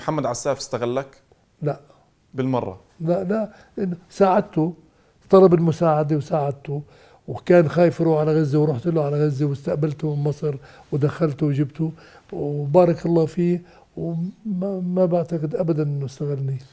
محمد عساف استغلك؟ لا بالمرة لا لا ساعدته طلب المساعدة وساعدته وكان خايف يروح على غزة ورحت له على غزة واستقبلته من مصر ودخلته وجبته وبارك الله فيه وما ما بعتقد ابدا انه استغلني